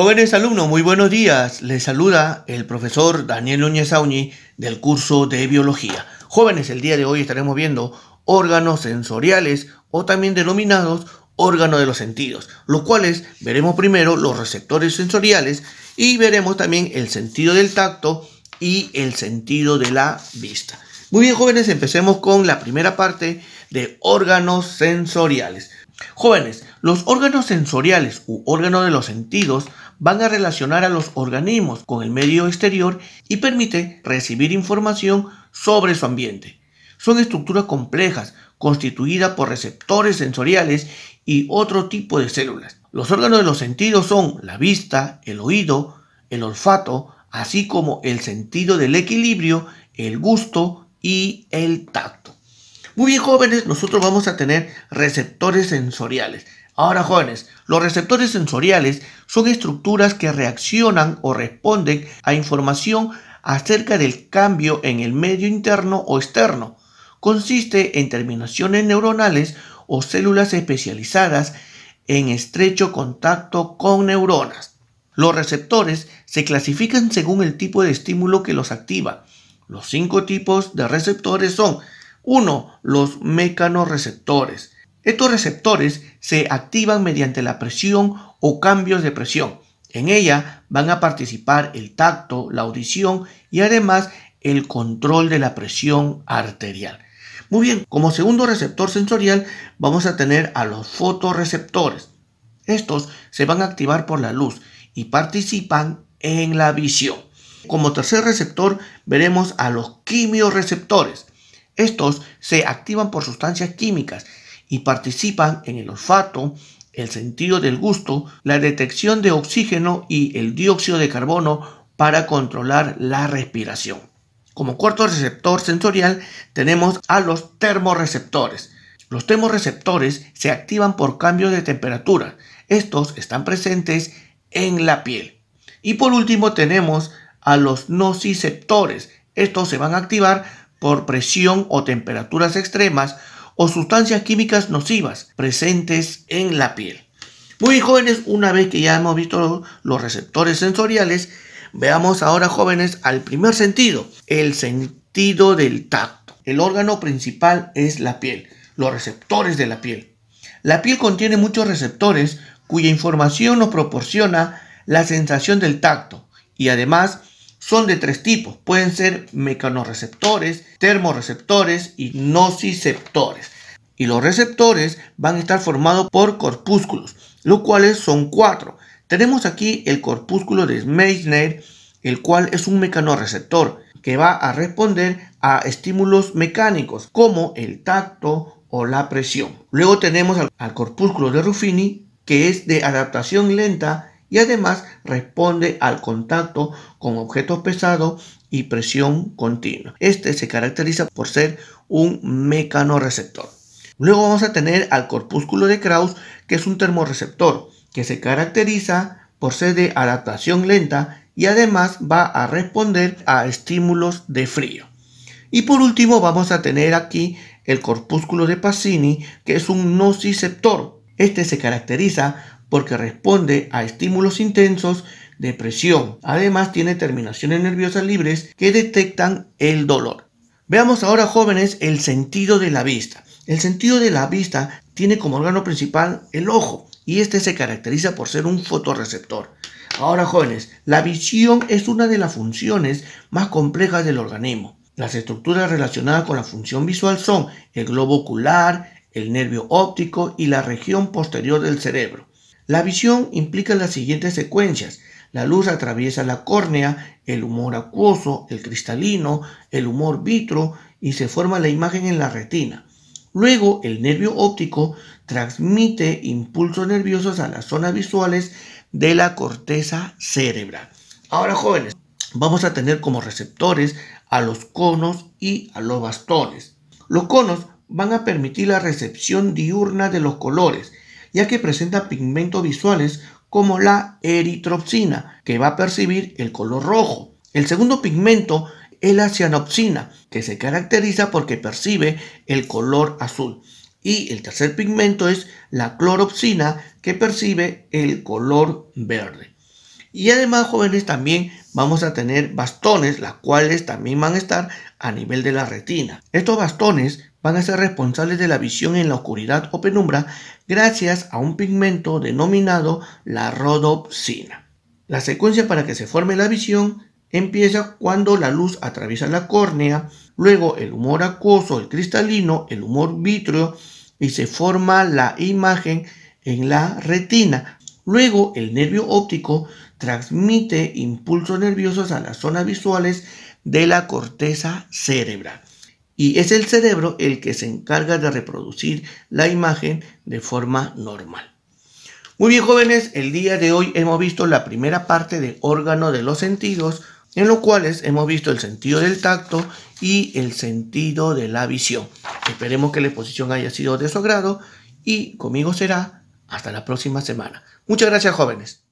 Jóvenes alumnos, muy buenos días. Les saluda el profesor Daniel Núñez Auñi del curso de Biología. Jóvenes, el día de hoy estaremos viendo órganos sensoriales o también denominados órganos de los sentidos, los cuales veremos primero los receptores sensoriales y veremos también el sentido del tacto y el sentido de la vista. Muy bien jóvenes, empecemos con la primera parte de órganos sensoriales. Jóvenes, los órganos sensoriales u órganos de los sentidos van a relacionar a los organismos con el medio exterior y permite recibir información sobre su ambiente. Son estructuras complejas constituidas por receptores sensoriales y otro tipo de células. Los órganos de los sentidos son la vista, el oído, el olfato, así como el sentido del equilibrio, el gusto y el tacto. Muy bien, jóvenes, nosotros vamos a tener receptores sensoriales. Ahora, jóvenes, los receptores sensoriales son estructuras que reaccionan o responden a información acerca del cambio en el medio interno o externo. Consiste en terminaciones neuronales o células especializadas en estrecho contacto con neuronas. Los receptores se clasifican según el tipo de estímulo que los activa. Los cinco tipos de receptores son 1. Los mecanorreceptores. Estos receptores se activan mediante la presión o cambios de presión. En ella van a participar el tacto, la audición y además el control de la presión arterial. Muy bien, como segundo receptor sensorial vamos a tener a los fotorreceptores. Estos se van a activar por la luz y participan en la visión. Como tercer receptor veremos a los quimioreceptores. Estos se activan por sustancias químicas y participan en el olfato, el sentido del gusto, la detección de oxígeno y el dióxido de carbono para controlar la respiración. Como cuarto receptor sensorial tenemos a los termorreceptores. Los termorreceptores se activan por cambio de temperatura. Estos están presentes en la piel. Y por último tenemos a los nociceptores. Estos se van a activar por presión o temperaturas extremas o sustancias químicas nocivas presentes en la piel. Muy jóvenes, una vez que ya hemos visto los receptores sensoriales, veamos ahora jóvenes al primer sentido, el sentido del tacto. El órgano principal es la piel, los receptores de la piel. La piel contiene muchos receptores cuya información nos proporciona la sensación del tacto y además son de tres tipos. Pueden ser mecanorreceptores, termorreceptores y nociceptores. Y los receptores van a estar formados por corpúsculos, los cuales son cuatro. Tenemos aquí el corpúsculo de Meissner, el cual es un mecanorreceptor que va a responder a estímulos mecánicos como el tacto o la presión. Luego tenemos al corpúsculo de Ruffini, que es de adaptación lenta y además responde al contacto con objetos pesados y presión continua. Este se caracteriza por ser un mecanorreceptor. Luego vamos a tener al corpúsculo de Krauss, que es un termorreceptor, que se caracteriza por ser de adaptación lenta y además va a responder a estímulos de frío. Y por último vamos a tener aquí el corpúsculo de Pacini, que es un nociceptor. Este se caracteriza porque responde a estímulos intensos de presión. Además tiene terminaciones nerviosas libres que detectan el dolor. Veamos ahora jóvenes el sentido de la vista. El sentido de la vista tiene como órgano principal el ojo y este se caracteriza por ser un fotorreceptor. Ahora jóvenes, la visión es una de las funciones más complejas del organismo. Las estructuras relacionadas con la función visual son el globo ocular, el nervio óptico y la región posterior del cerebro. La visión implica las siguientes secuencias. La luz atraviesa la córnea, el humor acuoso, el cristalino, el humor vitro y se forma la imagen en la retina. Luego, el nervio óptico transmite impulsos nerviosos a las zonas visuales de la corteza cerebral. Ahora, jóvenes, vamos a tener como receptores a los conos y a los bastones. Los conos van a permitir la recepción diurna de los colores ya que presenta pigmentos visuales como la eritropsina, que va a percibir el color rojo. El segundo pigmento es la cianopsina, que se caracteriza porque percibe el color azul. Y el tercer pigmento es la cloropsina, que percibe el color verde. Y además, jóvenes, también vamos a tener bastones, las cuales también van a estar a nivel de la retina. Estos bastones van a ser responsables de la visión en la oscuridad o penumbra gracias a un pigmento denominado la rodopsina. La secuencia para que se forme la visión empieza cuando la luz atraviesa la córnea, luego el humor acuoso, el cristalino, el humor vítreo y se forma la imagen en la retina. Luego el nervio óptico transmite impulsos nerviosos a las zonas visuales de la corteza cerebral y es el cerebro el que se encarga de reproducir la imagen de forma normal. Muy bien jóvenes, el día de hoy hemos visto la primera parte del órgano de los sentidos, en los cuales hemos visto el sentido del tacto y el sentido de la visión. Esperemos que la exposición haya sido de su agrado y conmigo será hasta la próxima semana. Muchas gracias jóvenes.